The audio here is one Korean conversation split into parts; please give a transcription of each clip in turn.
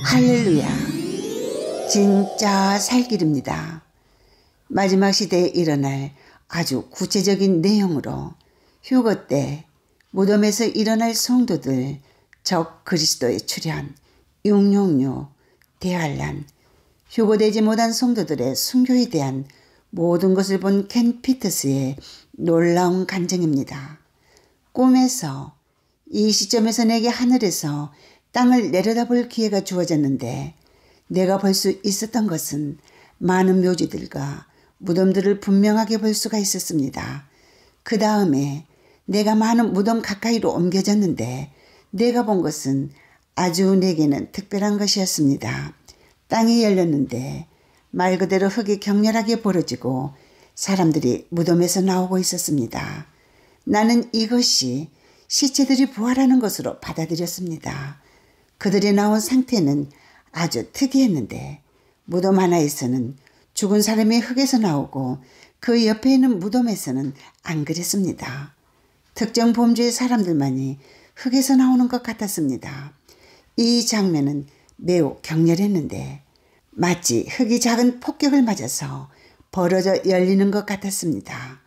할렐루야. 진짜 살길입니다. 마지막 시대에 일어날 아주 구체적인 내용으로 휴거 때 무덤에서 일어날 성도들 적 그리스도의 출현, 666, 대활란 휴거되지 못한 성도들의 순교에 대한 모든 것을 본 켄 피터스의 놀라운 간증입니다. 꿈에서 이 시점에서 내게 하늘에서 땅을 내려다볼 기회가 주어졌는데 내가 볼 수 있었던 것은 많은 묘지들과 무덤들을 분명하게 볼 수가 있었습니다. 그 다음에 내가 많은 무덤 가까이로 옮겨졌는데 내가 본 것은 아주 내게는 특별한 것이었습니다. 땅이 열렸는데 말 그대로 흙이 격렬하게 벌어지고 사람들이 무덤에서 나오고 있었습니다. 나는 이것이 시체들이 부활하는 것으로 받아들였습니다. 그들이 나온 상태는 아주 특이했는데 무덤 하나에서는 죽은 사람의 흙에서 나오고 그 옆에 있는 무덤에서는 안 그랬습니다. 특정 범죄의 사람들만이 흙에서 나오는 것 같았습니다. 이 장면은 매우 격렬했는데 마치 흙이 작은 폭격을 맞아서 벌어져 열리는 것 같았습니다.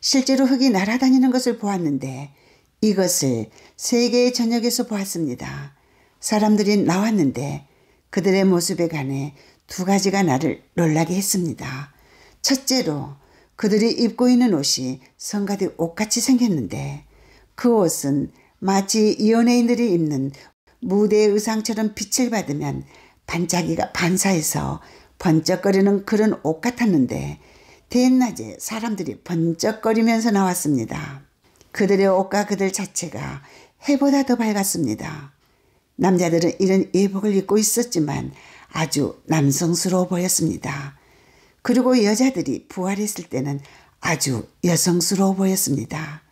실제로 흙이 날아다니는 것을 보았는데 이것을 세계의 전역에서 보았습니다. 사람들이 나왔는데 그들의 모습에 관해 두 가지가 나를 놀라게 했습니다. 첫째로 그들이 입고 있는 옷이 성가대 옷같이 생겼는데 그 옷은 마치 연예인들이 입는 무대 의상처럼 빛을 받으면 반짝이가 반사해서 번쩍거리는 그런 옷 같았는데 대낮에 사람들이 번쩍거리면서 나왔습니다. 그들의 옷과 그들 자체가 해보다 더 밝았습니다. 남자들은 이런 예복을 입고 있었지만 아주 남성스러워 보였습니다. 그리고 여자들이 부활했을 때는 아주 여성스러워 보였습니다.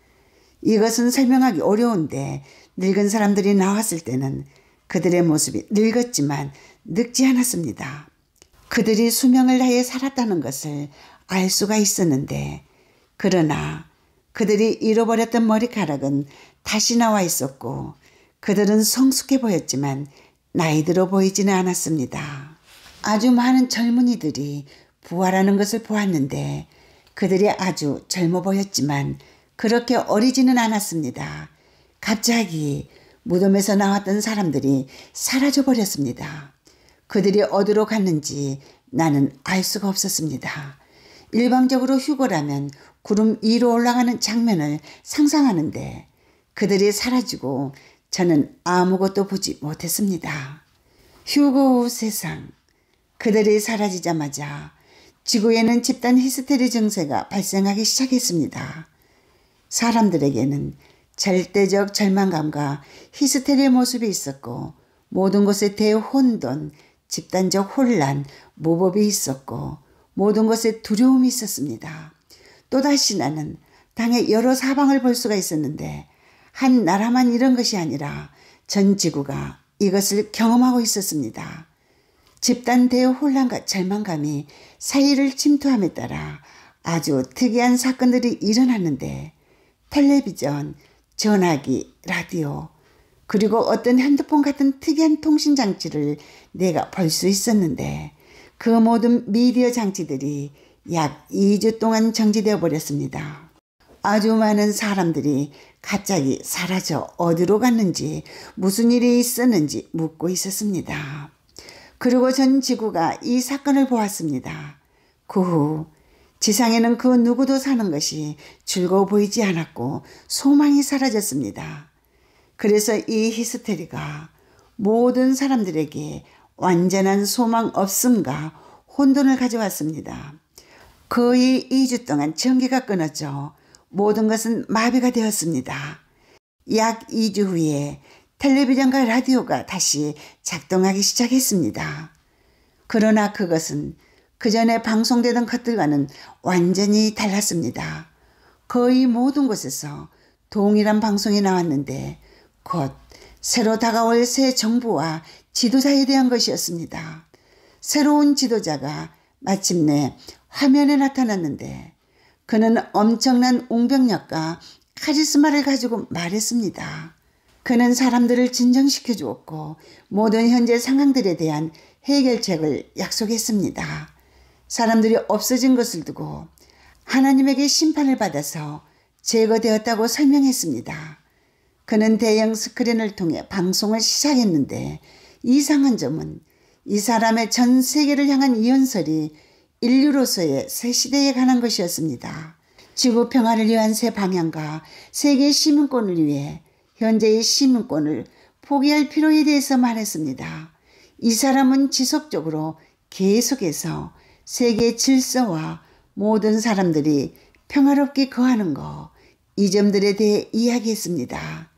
이것은 설명하기 어려운데 늙은 사람들이 나왔을 때는 그들의 모습이 늙었지만 늙지 않았습니다. 그들이 수명을 다해 살았다는 것을 알 수가 있었는데 그러나 그들이 잃어버렸던 머리카락은 다시 나와 있었고 그들은 성숙해 보였지만 나이 들어 보이지는 않았습니다. 아주 많은 젊은이들이 부활하는 것을 보았는데 그들이 아주 젊어 보였지만 그렇게 어리지는 않았습니다. 갑자기 무덤에서 나왔던 사람들이 사라져 버렸습니다. 그들이 어디로 갔는지 나는 알 수가 없었습니다. 일방적으로 휴고라면 구름 위로 올라가는 장면을 상상하는데 그들이 사라지고 저는 아무것도 보지 못했습니다. 휴고 세상. 그들이 사라지자마자 지구에는 집단 히스테리 증세가 발생하기 시작했습니다. 사람들에게는 절대적 절망감과 히스테리의 모습이 있었고 모든 것에 대혼돈, 해 집단적 혼란, 모법이 있었고 모든 것에 두려움이 있었습니다. 또다시 나는 당의 여러 사방을 볼 수가 있었는데 한 나라만 이런 것이 아니라 전 지구가 이것을 경험하고 있었습니다. 집단 대여 혼란과 절망감이 사이를 침투함에 따라 아주 특이한 사건들이 일어났는데 텔레비전, 전화기, 라디오, 그리고 어떤 핸드폰 같은 특이한 통신 장치를 내가 볼 수 있었는데 그 모든 미디어 장치들이 약 2주 동안 정지되어 버렸습니다. 아주 많은 사람들이 갑자기 사라져 어디로 갔는지 무슨 일이 있었는지 묻고 있었습니다. 그리고 전 지구가 이 사건을 보았습니다. 그 후 지상에는 그 누구도 사는 것이 즐거워 보이지 않았고 소망이 사라졌습니다. 그래서 이 히스테리가 모든 사람들에게 완전한 소망 없음과 혼돈을 가져왔습니다. 거의 2주 동안 전기가 끊었죠 모든 것은 마비가 되었습니다. 약 2주 후에 텔레비전과 라디오가 다시 작동하기 시작했습니다. 그러나 그것은 그 전에 방송되던 것들과는 완전히 달랐습니다. 거의 모든 곳에서 동일한 방송이 나왔는데 곧 새로 다가올 새 정부와 지도자에 대한 것이었습니다. 새로운 지도자가 마침내 화면에 나타났는데 그는 엄청난 웅병력과 카리스마를 가지고 말했습니다. 그는 사람들을 진정시켜 주었고 모든 현재 상황들에 대한 해결책을 약속했습니다. 사람들이 없어진 것을 두고 하나님에게 심판을 받아서 제거되었다고 설명했습니다. 그는 대형 스크린을 통해 방송을 시작했는데 이상한 점은 이 사람의 전 세계를 향한 이 연설이 인류로서의 새 시대에 관한 것이었습니다. 지구 평화를 위한 새 방향과 세계 시민권을 위해 현재의 시민권을 포기할 필요에 대해서 말했습니다. 이 사람은 지속적으로 계속해서 세계 질서와 모든 사람들이 평화롭게 거하는 것, 이 점들에 대해 이야기했습니다.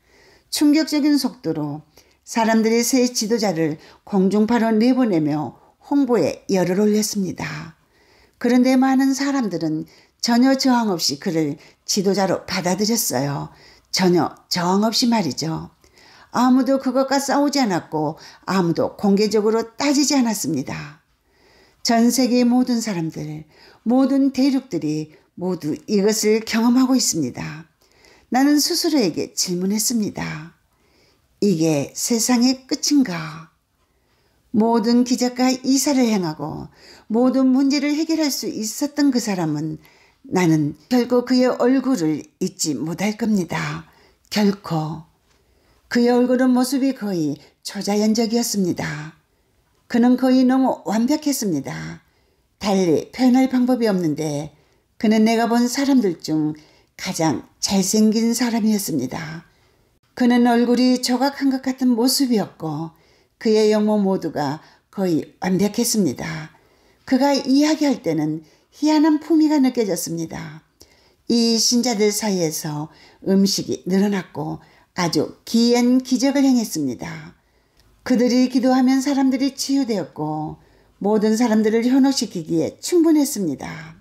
충격적인 속도로 사람들의 새 지도자를 공중파로 내보내며 홍보에 열을 올렸습니다. 그런데 많은 사람들은 전혀 저항 없이 그를 지도자로 받아들였어요. 전혀 저항 없이 말이죠. 아무도 그것과 싸우지 않았고 아무도 공개적으로 따지지 않았습니다. 전 세계 의 모든 사람들, 모든 대륙들이 모두 이것을 경험하고 있습니다. 나는 스스로에게 질문했습니다. 이게 세상의 끝인가? 모든 기적과 이사를 행하고 모든 문제를 해결할 수 있었던 그 사람은 나는 결국 그의 얼굴을 잊지 못할 겁니다. 결코. 그의 얼굴은 모습이 거의 초자연적이었습니다. 그는 거의 너무 완벽했습니다. 달리 표현할 방법이 없는데 그는 내가 본 사람들 중 가장 잘생긴 사람이었습니다. 그는 얼굴이 조각한 것 같은 모습이었고 그의 영모 모두가 거의 완벽했습니다. 그가 이야기할 때는 희한한 품위가 느껴졌습니다. 이 신자들 사이에서 음식이 늘어났고 아주 기이한 기적을 행했습니다. 그들이 기도하면 사람들이 치유되었고 모든 사람들을 현혹시키기에 충분했습니다.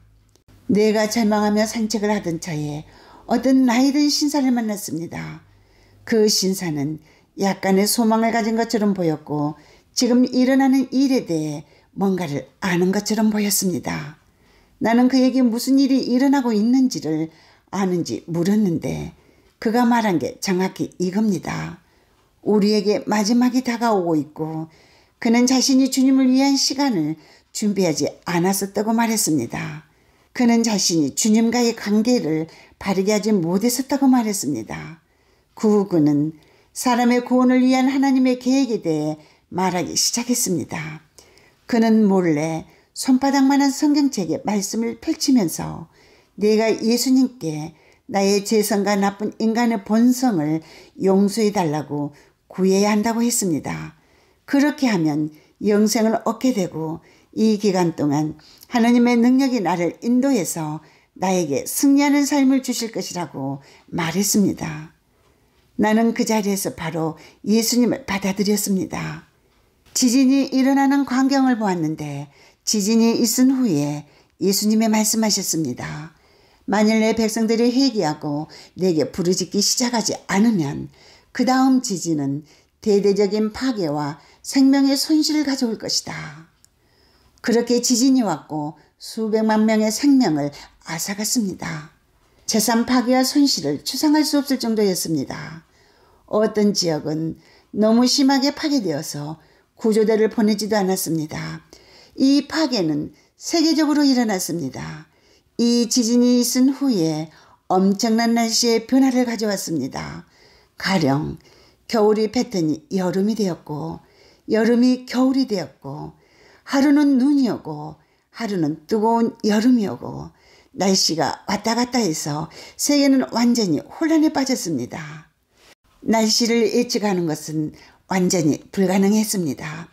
내가 절망하며 산책을 하던 차에 어떤 나이든 신사를 만났습니다. 그 신사는 약간의 소망을 가진 것처럼 보였고 지금 일어나는 일에 대해 뭔가를 아는 것처럼 보였습니다. 나는 그에게 무슨 일이 일어나고 있는지를 아는지 물었는데 그가 말한 게 정확히 이겁니다. 우리에게 마지막이 다가오고 있고 그는 자신이 주님을 위한 시간을 준비하지 않았었다고 말했습니다. 그는 자신이 주님과의 관계를 바르게 하지 못했었다고 말했습니다. 그 후 그는 사람의 구원을 위한 하나님의 계획에 대해 말하기 시작했습니다. 그는 몰래 손바닥만한 성경책에 말씀을 펼치면서 내가 예수님께 나의 죄성과 나쁜 인간의 본성을 용서해 달라고 구해야 한다고 했습니다. 그렇게 하면 영생을 얻게 되고 이 기간 동안 하나님의 능력이 나를 인도해서 나에게 승리하는 삶을 주실 것이라고 말했습니다. 나는 그 자리에서 바로 예수님을 받아들였습니다. 지진이 일어나는 광경을 보았는데 지진이 있은 후에 예수님의 말씀하셨습니다. 만일 내 백성들이 회개하고 내게 부르짖기 시작하지 않으면 그 다음 지진은 대대적인 파괴와 생명의 손실을 가져올 것이다. 그렇게 지진이 왔고 수백만 명의 생명을 앗아갔습니다. 재산 파괴와 손실을 추상할 수 없을 정도였습니다. 어떤 지역은 너무 심하게 파괴되어서 구조대를 보내지도 않았습니다. 이 파괴는 세계적으로 일어났습니다. 이 지진이 있은 후에 엄청난 날씨의 변화를 가져왔습니다. 가령 겨울이 패턴이 여름이 되었고 여름이 겨울이 되었고 하루는 눈이 오고 하루는 뜨거운 여름이 오고 날씨가 왔다 갔다 해서 세계는 완전히 혼란에 빠졌습니다. 날씨를 예측하는 것은 완전히 불가능했습니다.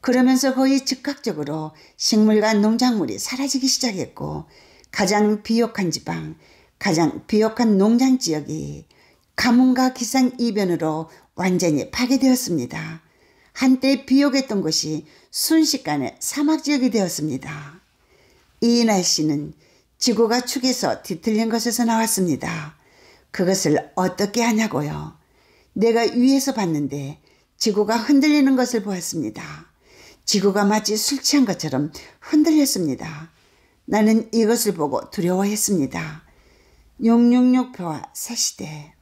그러면서 거의 즉각적으로 식물과 농작물이 사라지기 시작했고 가장 비옥한 지방, 가장 비옥한 농장 지역이 가뭄과 기상 이변으로 완전히 파괴되었습니다. 한때 비옥했던 곳이 순식간에 사막 지역이 되었습니다. 이 날씨는 지구가 축에서 뒤틀린 것에서 나왔습니다. 그것을 어떻게 하냐고요. 내가 위에서 봤는데 지구가 흔들리는 것을 보았습니다. 지구가 마치 술 취한 것처럼 흔들렸습니다. 나는 이것을 보고 두려워했습니다. 666표와 새시대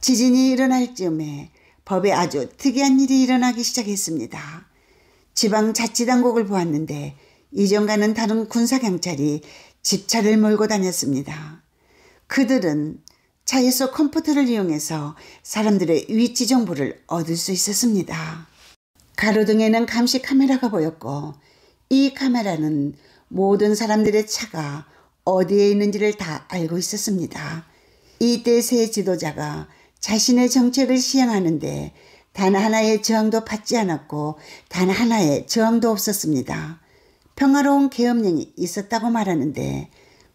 지진이 일어날 즈음에 법에 아주 특이한 일이 일어나기 시작했습니다. 지방자치당국을 보았는데 이전과는 다른 군사경찰이 집차를 몰고 다녔습니다. 그들은 차에서 컴퓨터를 이용해서 사람들의 위치 정보를 얻을 수 있었습니다. 가로등에는 감시 카메라가 보였고 이 카메라는 모든 사람들의 차가 어디에 있는지를 다 알고 있었습니다. 이때 새 지도자가 자신의 정책을 시행하는데 단 하나의 저항도 받지 않았고 단 하나의 저항도 없었습니다. 평화로운 계엄령이 있었다고 말하는데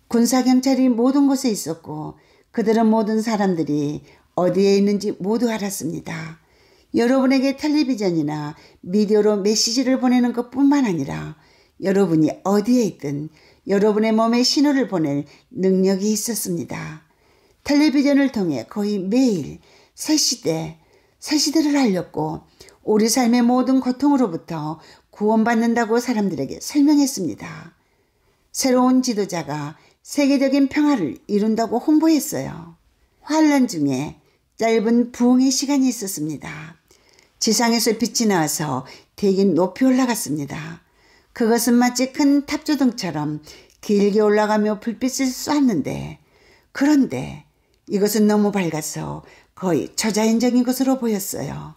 군사경찰이 모든 곳에 있었고 그들은 모든 사람들이 어디에 있는지 모두 알았습니다. 여러분에게 텔레비전이나 미디어로 메시지를 보내는 것 뿐만 아니라 여러분이 어디에 있든 여러분의 몸에 신호를 보낼 능력이 있었습니다. 텔레비전을 통해 거의 매일 새 시대, 새 시대를 알렸고 우리 삶의 모든 고통으로부터 구원받는다고 사람들에게 설명했습니다. 새로운 지도자가 세계적인 평화를 이룬다고 홍보했어요. 환란 중에 짧은 부흥의 시간이 있었습니다. 지상에서 빛이 나와서 대기 높이 올라갔습니다. 그것은 마치 큰 탑조등처럼 길게 올라가며 불빛을 쐈는데 그런데 이것은 너무 밝아서 거의 초자연적인 것으로 보였어요.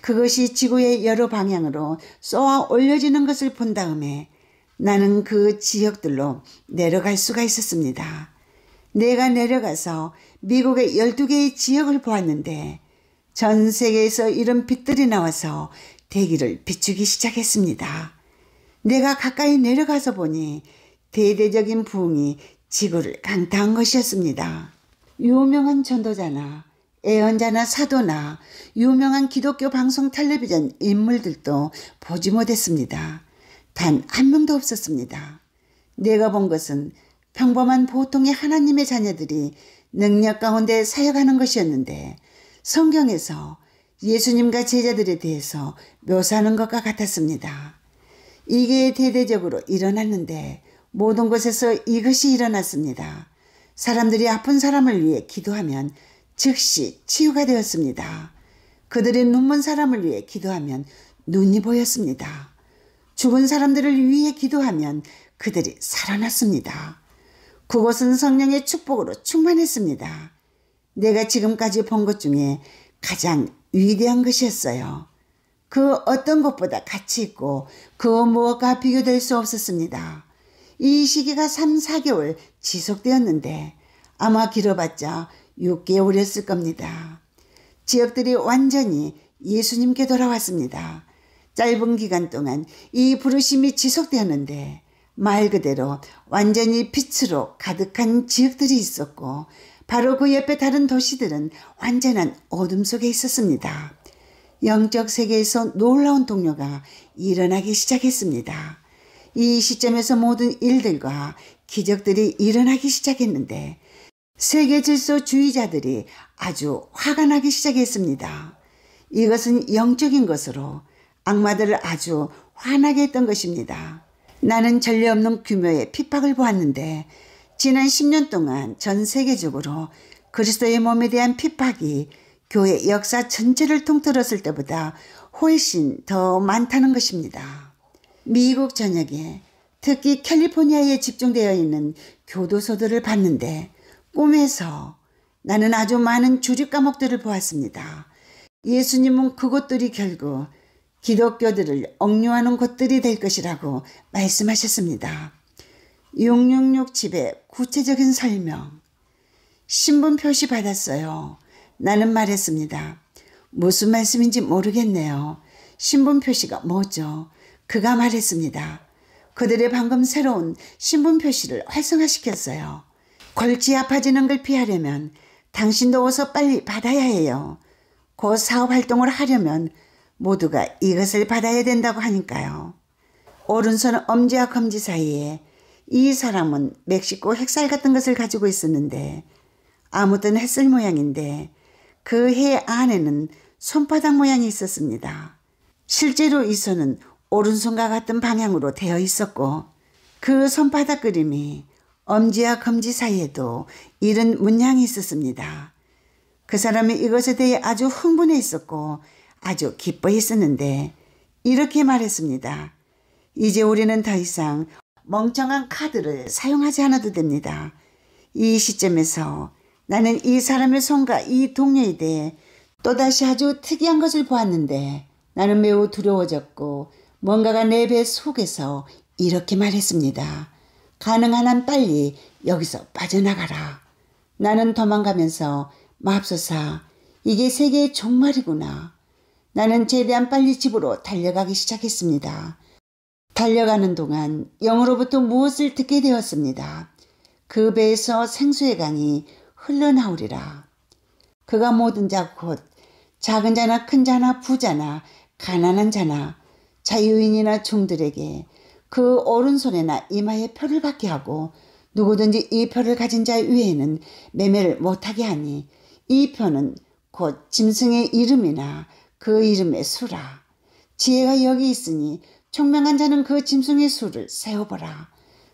그것이 지구의 여러 방향으로 쏘아 올려지는 것을 본 다음에 나는 그 지역들로 내려갈 수가 있었습니다. 내가 내려가서 미국의 12개의 지역을 보았는데 전 세계에서 이런 빛들이 나와서 대기를 비추기 시작했습니다. 내가 가까이 내려가서 보니 대대적인 부흥이 지구를 강타한 것이었습니다. 유명한 전도자나 애언자나 사도나 유명한 기독교 방송 텔레비전 인물들도 보지 못했습니다. 단한 명도 없었습니다. 내가 본 것은 평범한 보통의 하나님의 자녀들이 능력 가운데 사역하는 것이었는데 성경에서 예수님과 제자들에 대해서 묘사하는 것과 같았습니다. 이게 대대적으로 일어났는데 모든 곳에서 이것이 일어났습니다. 사람들이 아픈 사람을 위해 기도하면 즉시 치유가 되었습니다. 그들의 눈먼 사람을 위해 기도하면 눈이 보였습니다. 죽은 사람들을 위해 기도하면 그들이 살아났습니다. 그곳은 성령의 축복으로 충만했습니다. 내가 지금까지 본 것 중에 가장 위대한 것이었어요. 그 어떤 것보다 가치 있고 그 무엇과 비교될 수 없었습니다. 이 시기가 3, 4개월 지속되었는데 아마 길어봤자 6개월이었을 겁니다. 지역들이 완전히 예수님께 돌아왔습니다. 짧은 기간 동안 이 부르심이 지속되었는데 말 그대로 완전히 빛으로 가득한 지역들이 있었고 바로 그 옆에 다른 도시들은 완전한 어둠 속에 있었습니다. 영적 세계에서 놀라운 동료가 일어나기 시작했습니다. 이 시점에서 모든 일들과 기적들이 일어나기 시작했는데 세계 질서주의자들이 아주 화가 나기 시작했습니다. 이것은 영적인 것으로 악마들을 아주 환하게 했던 것입니다. 나는 전례 없는 규모의 핍박을 보았는데 지난 10년 동안 전 세계적으로 그리스도의 몸에 대한 핍박이 교회 역사 전체를 통틀었을 때보다 훨씬 더 많다는 것입니다. 미국 전역에 특히 캘리포니아에 집중되어 있는 교도소들을 봤는데 꿈에서 나는 아주 많은 주류 감옥들을 보았습니다. 예수님은 그것들이 결국 기독교들을 억류하는 곳들이 될 것이라고 말씀하셨습니다. 666 집의 구체적인 설명. 신분 표시 받았어요. 나는 말했습니다. 무슨 말씀인지 모르겠네요. 신분 표시가 뭐죠? 그가 말했습니다. 그들의 방금 새로운 신분 표시를 활성화시켰어요. 골치 아파지는 걸 피하려면 당신도 어서 빨리 받아야 해요. 곧 사업 활동을 하려면 모두가 이것을 받아야 된다고 하니까요. 오른손 엄지와 검지 사이에 이 사람은 멕시코 핵살 같은 것을 가지고 있었는데 아무튼 했을 모양인데 그 해 안에는 손바닥 모양이 있었습니다. 실제로 이 손은 오른손과 같은 방향으로 되어 있었고 그 손바닥 그림이 엄지와 검지 사이에도 이런 문양이 있었습니다. 그 사람이 이것에 대해 아주 흥분해 있었고 아주 기뻐했었는데 이렇게 말했습니다. 이제 우리는 더 이상 멍청한 카드를 사용하지 않아도 됩니다. 이 시점에서 나는 이 사람의 손과 이 동료에 대해 또다시 아주 특이한 것을 보았는데 나는 매우 두려워졌고 뭔가가 내 배 속에서 이렇게 말했습니다. 가능한 한 빨리 여기서 빠져나가라. 나는 도망가면서 맙소사 이게 세계의 종말이구나. 나는 최대한 빨리 집으로 달려가기 시작했습니다. 달려가는 동안 영으로부터 무엇을 듣게 되었습니다. 그 배에서 생수의 강이 흘러나오리라. 그가 모든 자 곧 작은 자나 큰 자나 부자나 가난한 자나 자유인이나 종들에게 그 오른손에나 이마에 표를 받게 하고 누구든지 이 표를 가진 자 위에는 매매를 못하게 하니 이 표는 곧 짐승의 이름이나 그 이름의 수라. 지혜가 여기 있으니 총명한 자는 그 짐승의 수를 세어보라.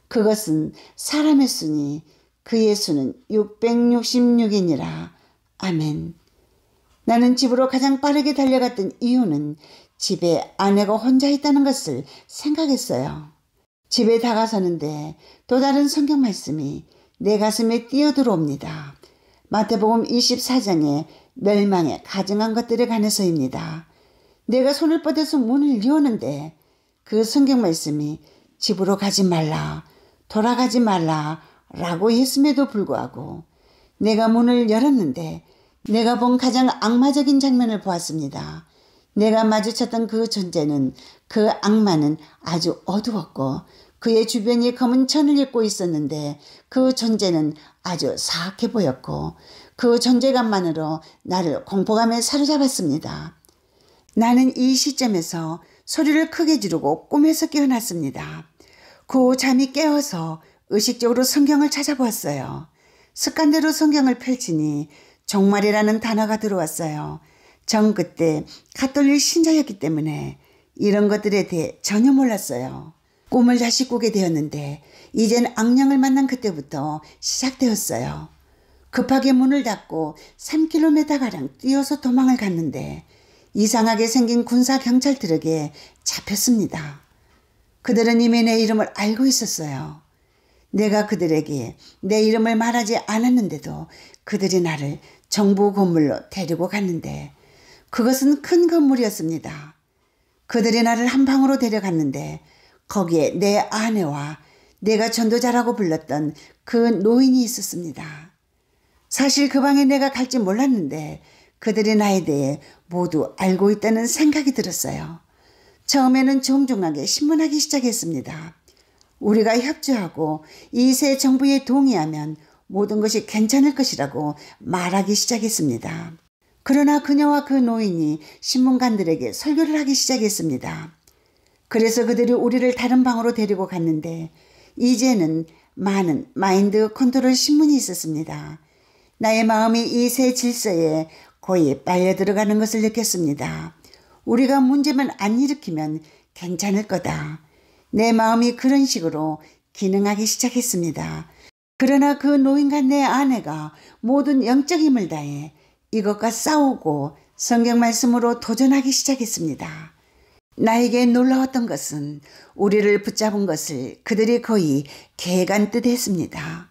그것은 사람의 수니 그의 수는 666이니라. 아멘. 나는 집으로 가장 빠르게 달려갔던 이유는 집에 아내가 혼자 있다는 것을 생각했어요. 집에 다가서는데 또 다른 성경 말씀이 내 가슴에 뛰어들어옵니다. 마태복음 24장에 멸망에 가증한 것들에 관해서입니다. 내가 손을 뻗어서 문을 여는데 그 성경 말씀이 집으로 가지 말라, 돌아가지 말라 라고 했음에도 불구하고 내가 문을 열었는데 내가 본 가장 악마적인 장면을 보았습니다. 내가 마주쳤던 그 존재는 그 악마는 아주 어두웠고 그의 주변이 검은 천을 입고 있었는데 그 존재는 아주 사악해 보였고 그 존재감만으로 나를 공포감에 사로잡았습니다. 나는 이 시점에서 소리를 크게 지르고 꿈에서 깨어났습니다. 그 잠이 깨어서 의식적으로 성경을 찾아보았어요. 습관대로 성경을 펼치니 종말이라는 단어가 들어왔어요. 전 그때 카톨릭 신자였기 때문에 이런 것들에 대해 전혀 몰랐어요. 꿈을 다시 꾸게 되었는데 이젠 악령을 만난 그때부터 시작되었어요. 급하게 문을 닫고 3km가량 뛰어서 도망을 갔는데 이상하게 생긴 군사 경찰들에게 잡혔습니다. 그들은 이미내 이름을 알고 있었어요. 내가 그들에게 내 이름을 말하지 않았는데도 그들이 나를 정부 건물로 데리고 갔는데 그것은 큰 건물이었습니다. 그들이 나를 한 방으로 데려갔는데 거기에 내 아내와 내가 전도자라고 불렀던 그 노인이 있었습니다. 사실 그 방에 내가 갈지 몰랐는데 그들이 나에 대해 모두 알고 있다는 생각이 들었어요. 처음에는 정중하게 신문하기 시작했습니다. 우리가 협조하고 이 세 정부에 동의하면 모든 것이 괜찮을 것이라고 말하기 시작했습니다. 그러나 그녀와 그 노인이 신문관들에게 설교를 하기 시작했습니다. 그래서 그들이 우리를 다른 방으로 데리고 갔는데 이제는 많은 마인드 컨트롤 신문이 있었습니다. 나의 마음이 이 새 질서에 거의 빨려 들어가는 것을 느꼈습니다. 우리가 문제만 안 일으키면 괜찮을 거다. 내 마음이 그런 식으로 기능하기 시작했습니다. 그러나 그 노인과 내 아내가 모든 영적 힘을 다해 이것과 싸우고 성경 말씀으로 도전하기 시작했습니다. 나에게 놀라웠던 것은 우리를 붙잡은 것을 그들이 거의 개간듯 했습니다.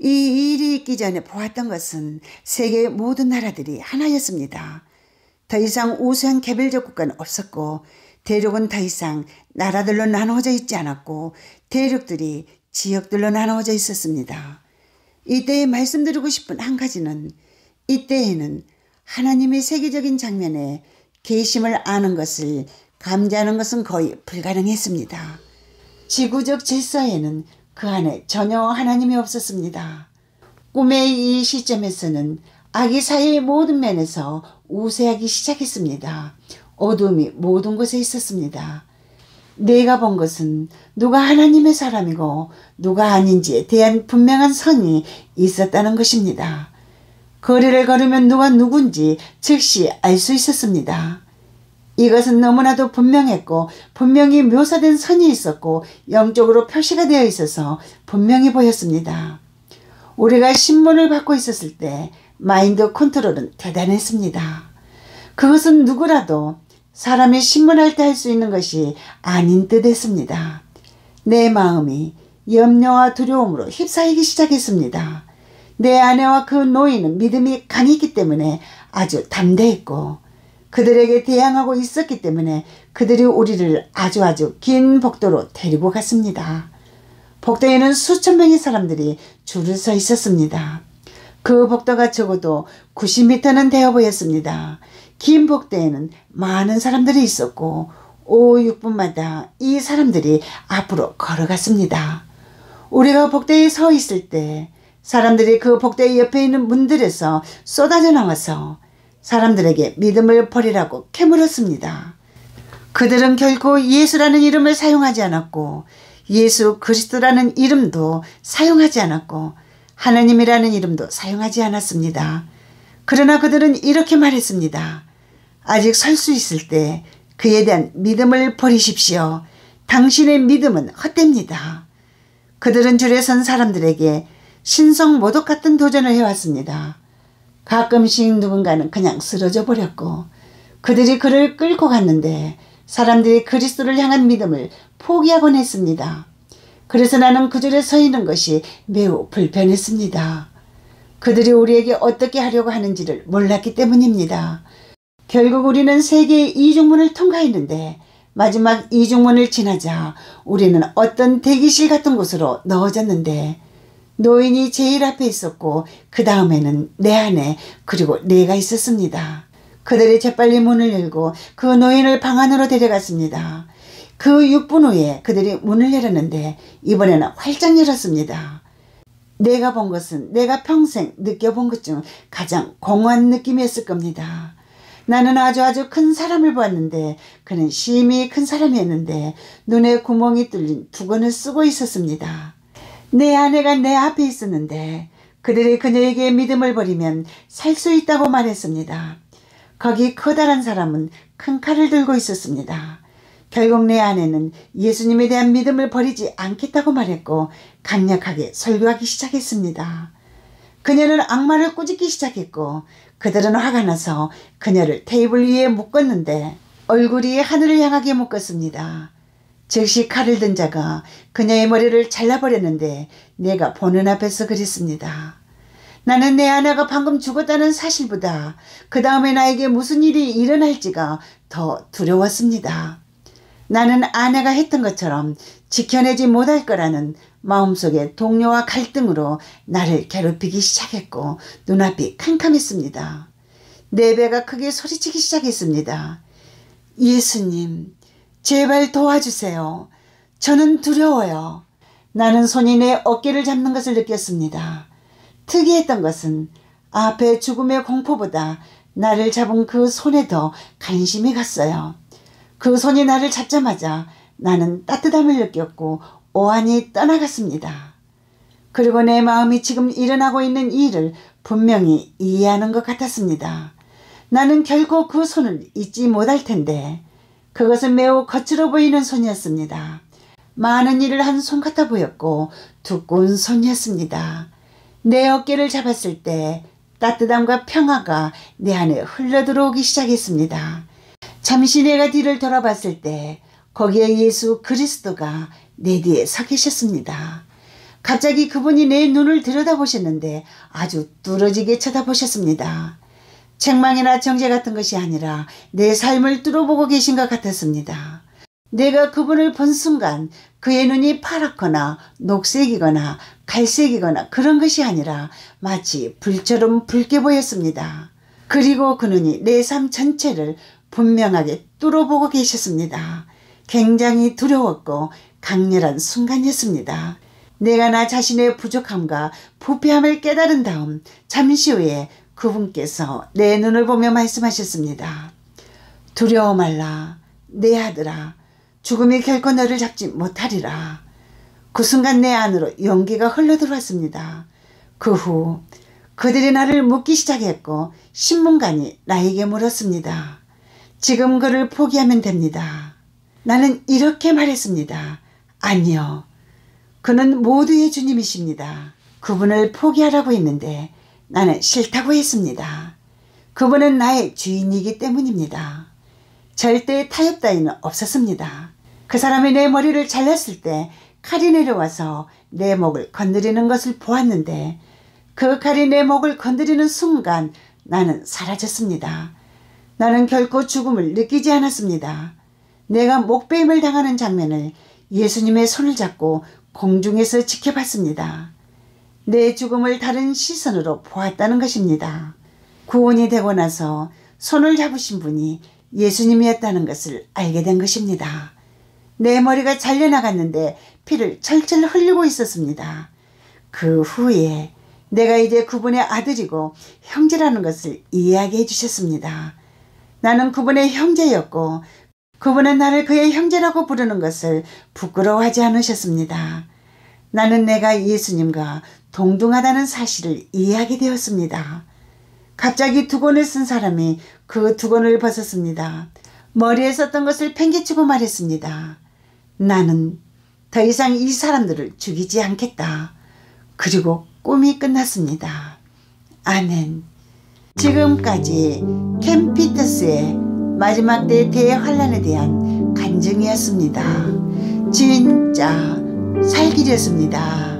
이 일이 있기 전에 보았던 것은 세계 모든 나라들이 하나였습니다. 더 이상 우수한 개별적 국가는 없었고 대륙은 더 이상 나라들로 나누어져 있지 않았고 대륙들이 지역들로 나누어져 있었습니다. 이때에 말씀드리고 싶은 한 가지는 이때에는 하나님의 세계적인 장면에 계심을 아는 것을 감지하는 것은 거의 불가능했습니다. 지구적 질서에는 그 안에 전혀 하나님이 없었습니다. 꿈의 이 시점에서는 아기 사이의 모든 면에서 우세하기 시작했습니다. 어둠이 모든 곳에 있었습니다. 내가 본 것은 누가 하나님의 사람이고 누가 아닌지에 대한 분명한 선이 있었다는 것입니다. 거리를 걸으면 누가 누군지 즉시 알 수 있었습니다. 이것은 너무나도 분명했고 분명히 묘사된 선이 있었고 영적으로 표시가 되어 있어서 분명히 보였습니다. 우리가 신문을 받고 있었을 때 마인드 컨트롤은 대단했습니다. 그것은 누구라도 사람이 신문할 때 할 수 있는 것이 아닌 듯 했습니다. 내 마음이 염려와 두려움으로 휩싸이기 시작했습니다. 내 아내와 그 노인은 믿음이 강했기 때문에 아주 담대했고 그들에게 대항하고 있었기 때문에 그들이 우리를 아주 아주 긴 복도로 데리고 갔습니다. 복도에는 수천 명의 사람들이 줄을 서 있었습니다. 그 복도가 적어도 90m는 되어 보였습니다. 긴 복도에는 많은 사람들이 있었고 5, 6분마다 이 사람들이 앞으로 걸어갔습니다. 우리가 복도에서 있을 때 사람들이 그복도의 옆에 있는 문들에서 쏟아져 나와서 사람들에게 믿음을 버리라고 캐물었습니다. 그들은 결코 예수라는 이름을 사용하지 않았고 예수 그리스도라는 이름도 사용하지 않았고 하나님이라는 이름도 사용하지 않았습니다. 그러나 그들은 이렇게 말했습니다. 아직 설 수 있을 때 그에 대한 믿음을 버리십시오. 당신의 믿음은 헛됩니다. 그들은 줄에 선 사람들에게 신성 모독 같은 도전을 해왔습니다. 가끔씩 누군가는 그냥 쓰러져 버렸고 그들이 그를 끌고 갔는데 사람들이 그리스도를 향한 믿음을 포기하곤 했습니다. 그래서 나는 그 줄에 서 있는 것이 매우 불편했습니다. 그들이 우리에게 어떻게 하려고 하는지를 몰랐기 때문입니다. 결국 우리는 세계의 이중문을 통과했는데 마지막 이중문을 지나자 우리는 어떤 대기실 같은 곳으로 넣어졌는데 노인이 제일 앞에 있었고 그 다음에는 내 아내 그리고 내가 있었습니다. 그들이 재빨리 문을 열고 그 노인을 방 안으로 데려갔습니다. 그 6분 후에 그들이 문을 열었는데 이번에는 활짝 열었습니다. 내가 본 것은 내가 평생 느껴본 것 중 가장 공허한 느낌이었을 겁니다. 나는 아주 아주 큰 사람을 보았는데 그는 심히 큰 사람이었는데 눈에 구멍이 뚫린 두건을 쓰고 있었습니다. 내 아내가 내 앞에 있었는데 그들이 그녀에게 믿음을 버리면 살 수 있다고 말했습니다. 거기 커다란 사람은 큰 칼을 들고 있었습니다. 결국 내 아내는 예수님에 대한 믿음을 버리지 않겠다고 말했고 강력하게 설교하기 시작했습니다. 그녀는 악마를 꾸짖기 시작했고 그들은 화가 나서 그녀를 테이블 위에 묶었는데 얼굴이 하늘을 향하게 묶었습니다. 즉시 칼을 든 자가 그녀의 머리를 잘라버렸는데 내가 보는 앞에서 그랬습니다. 나는 내 아내가 방금 죽었다는 사실보다 그 다음에 나에게 무슨 일이 일어날지가 더 두려웠습니다. 나는 아내가 했던 것처럼 지켜내지 못할 거라는 마음속의 동료와 갈등으로 나를 괴롭히기 시작했고 눈앞이 캄캄했습니다. 내 배가 크게 소리치기 시작했습니다. 예수님, 제발 도와주세요. 저는 두려워요. 나는 손인의 어깨를 잡는 것을 느꼈습니다. 특이했던 것은 앞에 죽음의 공포보다 나를 잡은 그 손에 더 관심이 갔어요. 그 손이 나를 잡자마자 나는 따뜻함을 느꼈고 오한이 떠나갔습니다. 그리고 내 마음이 지금 일어나고 있는 일을 분명히 이해하는 것 같았습니다. 나는 결코 그 손을 잊지 못할 텐데 그것은 매우 거칠어 보이는 손이었습니다. 많은 일을 한 손 같아 보였고 두꺼운 손이었습니다. 내 어깨를 잡았을 때 따뜻함과 평화가 내 안에 흘러들어오기 시작했습니다. 잠시 내가 뒤를 돌아봤을 때 거기에 예수 그리스도가 내 뒤에 서 계셨습니다. 갑자기 그분이 내 눈을 들여다보셨는데 아주 뚫어지게 쳐다보셨습니다. 책망이나 정죄 같은 것이 아니라 내 삶을 뚫어보고 계신 것 같았습니다. 내가 그분을 본 순간 그의 눈이 파랗거나 녹색이거나 갈색이거나 그런 것이 아니라 마치 불처럼 붉게 보였습니다. 그리고 그 눈이 내 삶 전체를 분명하게 뚫어보고 계셨습니다. 굉장히 두려웠고 강렬한 순간이었습니다. 내가 나 자신의 부족함과 부패함을 깨달은 다음 잠시 후에 그분께서 내 눈을 보며 말씀하셨습니다. 두려워 말라 내 아들아 죽음이 결코 너를 잡지 못하리라. 그 순간 내 안으로 용기가 흘러들어왔습니다. 그 후 그들이 나를 묻기 시작했고 신문관이 나에게 물었습니다. 지금 그를 포기하면 됩니다. 나는 이렇게 말했습니다. 아니요. 그는 모두의 주님이십니다. 그분을 포기하라고 했는데 나는 싫다고 했습니다. 그분은 나의 주인이기 때문입니다. 절대 타협 따위는 없었습니다. 그 사람이 내 머리를 잘랐을 때 칼이 내려와서 내 목을 건드리는 것을 보았는데 그 칼이 내 목을 건드리는 순간 나는 사라졌습니다. 나는 결코 죽음을 느끼지 않았습니다. 내가 목베임을 당하는 장면을 예수님의 손을 잡고 공중에서 지켜봤습니다. 내 죽음을 다른 시선으로 보았다는 것입니다. 구원이 되고 나서 손을 잡으신 분이 예수님이었다는 것을 알게 된 것입니다. 내 머리가 잘려나갔는데 피를 철철 흘리고 있었습니다. 그 후에 내가 이제 그분의 아들이고 형제라는 것을 이야기해 주셨습니다. 나는 그분의 형제였고 그분은 나를 그의 형제라고 부르는 것을 부끄러워하지 않으셨습니다. 나는 내가 예수님과 동등하다는 사실을 이해하게 되었습니다. 갑자기 두건을 쓴 사람이 그 두건을 벗었습니다. 머리에 썼던 것을 팽개치고 말했습니다. 나는 더 이상 이 사람들을 죽이지 않겠다. 그리고 꿈이 끝났습니다. 아멘. 지금까지 캠피터스의 마지막 때 대환란에 대한 간증이었습니다. 진짜 살길이었습니다.